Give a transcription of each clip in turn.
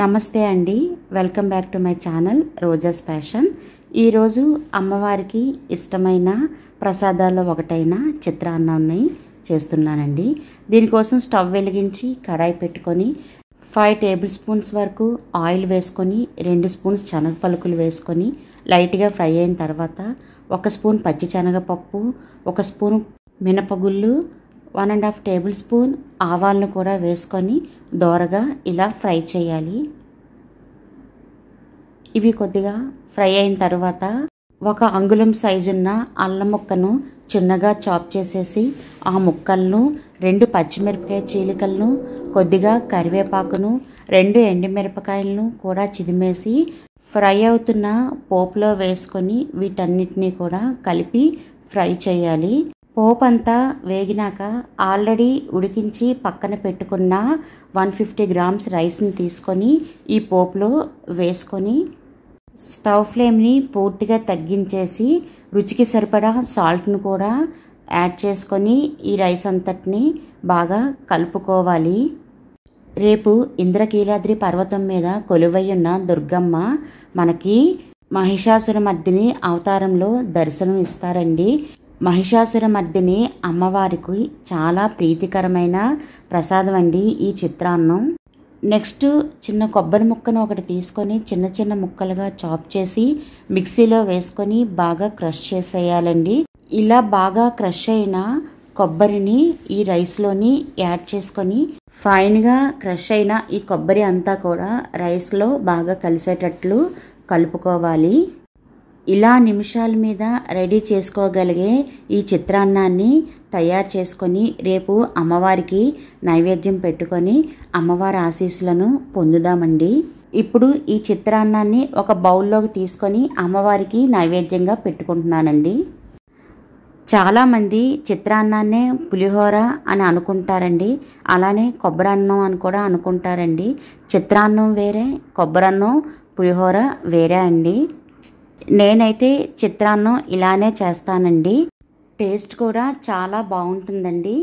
నమస్తే అండి welcome back to my channel Roja's fashion ఈరోజు అమ్మవారికి ఇష్టమైన ప్రసాదాల్లో ఒకటైన చిత్రాన్నాన్ని చేస్తున్నానండి దీనికోసం స్టవ్ వెలిగించి కడాయి పెట్టుకొని ఫైవ్ టేబుల్ స్పూన్స్ వరకు ఆయిల్ వేసుకొని రెండు స్పూన్స్ శనగ పలుకులు వేసుకొని లైట్గా ఫ్రై అయిన తర్వాత ఒక స్పూన్ పచ్చి శనగపప్పు ఒక స్పూన్ మినపగుళ్ళు one and half tablespoon ఆవాలను కూడా వేసుకొని దోరగా ఇలా ఫ్రై చేయాలి ఇవి కొద్దిగా ఫ్రై అయిన తర్వాత ఒక అంగుళం సైజున్న అల్లం ముక్కను చిన్నగా చాప్ చేసేసి ఆ ముక్కలను రెండు పచ్చిమిరపకాయ చీలికలను కొద్దిగా కరివేపాకును రెండు ఎండుమిరపకాయలను కూడా చిదిమేసి ఫ్రై అవుతున్న పోపులో వేసుకొని వీటన్నిటినీ కూడా కలిపి ఫ్రై చేయాలి పోపంతా వేగినాక ఆల్రెడీ ఉడికించి పక్కన పెట్టుకున్న వన్ ఫిఫ్టీ గ్రామ్స్ రైస్ని తీసుకొని ఈ పోపులో వేసుకొని స్టవ్ ఫ్లేమ్ని పూర్తిగా తగ్గించేసి రుచికి సరిపడా సాల్ట్ను కూడా యాడ్ చేసుకొని ఈ రైస్ అంతటిని బాగా కలుపుకోవాలి రేపు ఇంద్రకీలాద్రి పర్వతం మీద కొలువయ్యున్న దుర్గమ్మ మనకి మహిషాసుర మధ్యని అవతారంలో దర్శనం ఇస్తారండి మహిషాసురమర్దిని అమ్మవారికి చాలా ప్రీతికరమైన ప్రసాదం అండి ఈ చిత్రాన్నం నెక్స్ట్ చిన్న కొబ్బరి ముక్కను ఒకటి తీసుకొని చిన్న చిన్న ముక్కలుగా చాప్ చేసి మిక్సీలో వేసుకొని బాగా క్రష్ చేసేయాలండి ఇలా బాగా క్రష్ అయిన కొబ్బరిని ఈ రైస్లోని యాడ్ చేసుకొని ఫైన్గా క్రష్ అయిన ఈ కొబ్బరి అంతా కూడా రైస్లో బాగా కలిసేటట్లు కలుపుకోవాలి ఇలా నిమిషాల మీద రెడీ చేసుకోగలిగే ఈ చిత్రాన్నాన్ని తయారు చేసుకొని రేపు అమ్మవారికి నైవేద్యం పెట్టుకొని అమ్మవారి ఆశీస్సులను పొందుదామండి ఇప్పుడు ఈ చిత్రాన్నాన్ని ఒక బౌల్లోకి తీసుకొని అమ్మవారికి నైవేద్యంగా పెట్టుకుంటున్నానండి చాలామంది చిత్రాన్నాన్నే పులిహోర అని అనుకుంటారండి అలానే కొబ్బరన్నం అని కూడా అనుకుంటారండి చిత్రాన్నం వేరే కొబ్బరన్నం పులిహోర వేరే అండి నేనైతే చిత్రాన్ని ఇలానే చేస్తానండి టేస్ట్ కూడా చాలా బాగుంటుందండి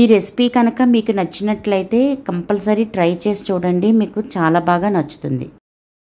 ఈ రెసిపీ కనుక మీకు నచ్చినట్లయితే కంపల్సరీ ట్రై చేసి చూడండి మీకు చాలా బాగా నచ్చుతుంది